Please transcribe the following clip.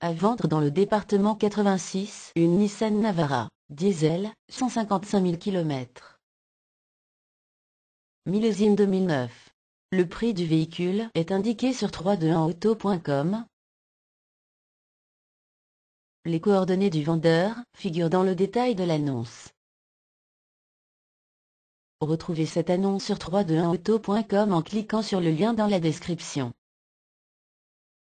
À vendre dans le département 86 une Nissan Navara, diesel, 155 000 km. Millésime 2009. Le prix du véhicule est indiqué sur 321auto.com. Les coordonnées du vendeur figurent dans le détail de l'annonce. Retrouvez cette annonce sur 321auto.com en cliquant sur le lien dans la description.